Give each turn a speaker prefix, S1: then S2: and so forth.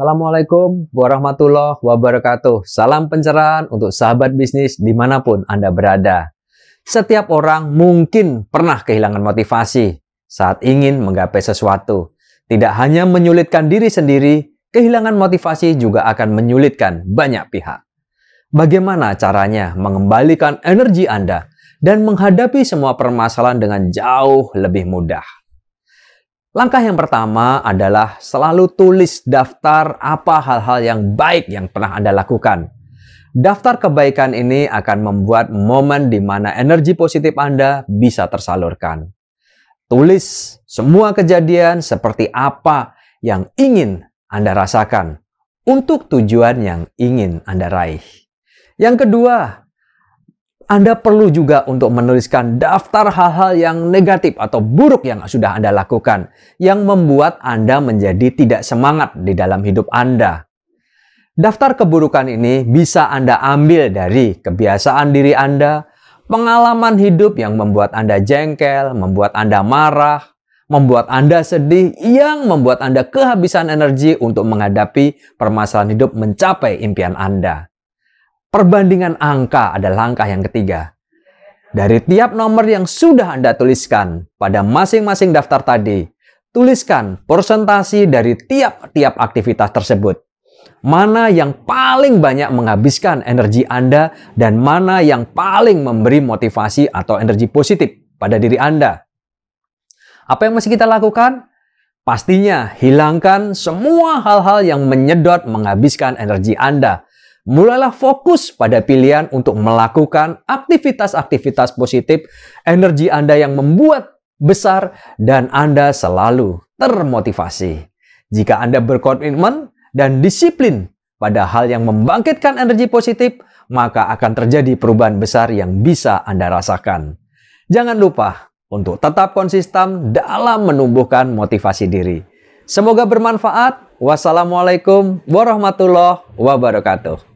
S1: Assalamualaikum warahmatullahi wabarakatuh. Salam pencerahan untuk sahabat bisnis dimanapun Anda berada. Setiap orang mungkin pernah kehilangan motivasi saat ingin menggapai sesuatu. Tidak hanya menyulitkan diri sendiri, kehilangan motivasi juga akan menyulitkan banyak pihak. Bagaimana caranya mengembalikan energi Anda dan menghadapi semua permasalahan dengan jauh lebih mudah? Langkah yang pertama adalah selalu tulis daftar apa hal-hal yang baik yang pernah Anda lakukan. Daftar kebaikan ini akan membuat momen di mana energi positif Anda bisa tersalurkan. Tulis semua kejadian seperti apa yang ingin Anda rasakan untuk tujuan yang ingin Anda raih. Yang kedua, anda perlu juga untuk menuliskan daftar hal-hal yang negatif atau buruk yang sudah Anda lakukan, yang membuat Anda menjadi tidak semangat di dalam hidup Anda. Daftar keburukan ini bisa Anda ambil dari kebiasaan diri Anda, pengalaman hidup yang membuat Anda jengkel, membuat Anda marah, membuat Anda sedih, yang membuat Anda kehabisan energi untuk menghadapi permasalahan hidup mencapai impian Anda. Perbandingan angka adalah langkah yang ketiga. Dari tiap nomor yang sudah Anda tuliskan pada masing-masing daftar tadi, tuliskan persentasi dari tiap-tiap aktivitas tersebut. Mana yang paling banyak menghabiskan energi Anda dan mana yang paling memberi motivasi atau energi positif pada diri Anda. Apa yang masih kita lakukan? Pastinya hilangkan semua hal-hal yang menyedot menghabiskan energi Anda mulailah fokus pada pilihan untuk melakukan aktivitas-aktivitas positif, energi Anda yang membuat besar, dan Anda selalu termotivasi. Jika Anda berkomitmen dan disiplin pada hal yang membangkitkan energi positif, maka akan terjadi perubahan besar yang bisa Anda rasakan. Jangan lupa untuk tetap konsisten dalam menumbuhkan motivasi diri. Semoga bermanfaat. Wassalamualaikum warahmatullahi wabarakatuh.